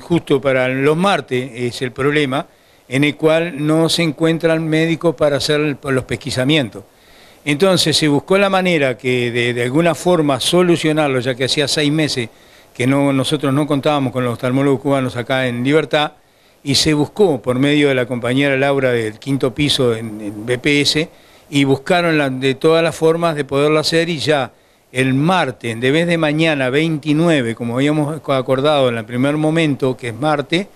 Justo para los martes es el problema, en el cual no se encuentran médicos para hacer los pesquisamientos. Entonces se buscó la manera que de, alguna forma solucionarlo, ya que hacía seis meses que no, nosotros no contábamos con los oftalmólogos cubanos acá en Libertad, y se buscó por medio de la compañera Laura del quinto piso en, BPS, y buscaron de todas las formas de poderlo hacer y ya el martes, de vez de mañana 29, como habíamos acordado en el primer momento, que es martes,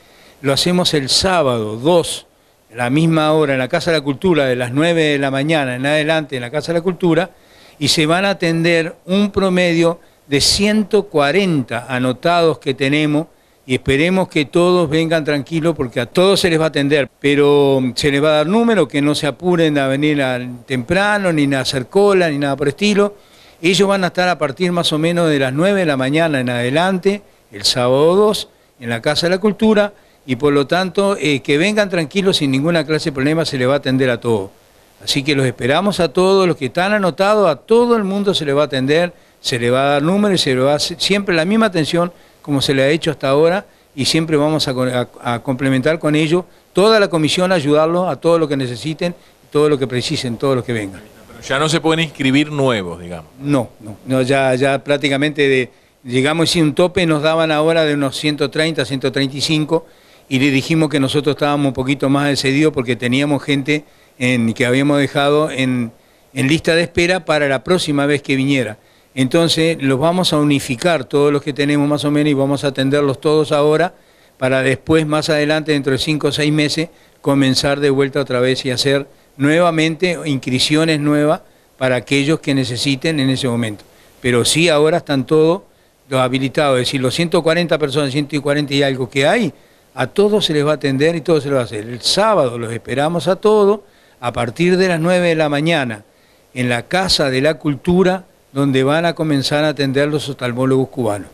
lo hacemos el sábado 2, a la misma hora, en la Casa de la Cultura, de las 9 de la mañana en adelante, en la Casa de la Cultura, y se van a atender un promedio de 140 anotados que tenemos y esperemos que todos vengan tranquilos porque a todos se les va a atender, pero mm, se les va a dar número, que no se apuren a venir temprano, ni a hacer cola, ni nada por estilo ellos van a estar a partir más o menos de las 9 de la mañana en adelante, el sábado 2, en la Casa de la Cultura, y por lo tanto eh, que vengan tranquilos sin ninguna clase de problema, se les va a atender a todos. Así que los esperamos a todos, los que están anotados, a todo el mundo se les va a atender, se les va a dar números, se les va a siempre la misma atención como se le ha hecho hasta ahora y siempre vamos a, complementar con ello toda la comisión, ayudarlos a todo lo que necesiten, todo lo que precisen, todos los que vengan. Ya no se pueden inscribir nuevos, digamos. No, no, ya, ya prácticamente de, llegamos sin un tope, nos daban ahora de unos 130, 135 y le dijimos que nosotros estábamos un poquito más excedidos porque teníamos gente en, que habíamos dejado en, en lista de espera para la próxima vez que viniera. Entonces los vamos a unificar todos los que tenemos más o menos y vamos a atenderlos todos ahora para después, más adelante, dentro de 5 o 6 meses, comenzar de vuelta otra vez y hacer nuevamente inscripciones nuevas para aquellos que necesiten en ese momento. Pero sí ahora están todos los habilitados, es decir, los 140 personas, 140 y algo que hay, a todos se les va a atender y todo se lo va a hacer. El sábado los esperamos a todos a partir de las 9 de la mañana en la Casa de la Cultura, donde van a comenzar a atender los oftalmólogos cubanos.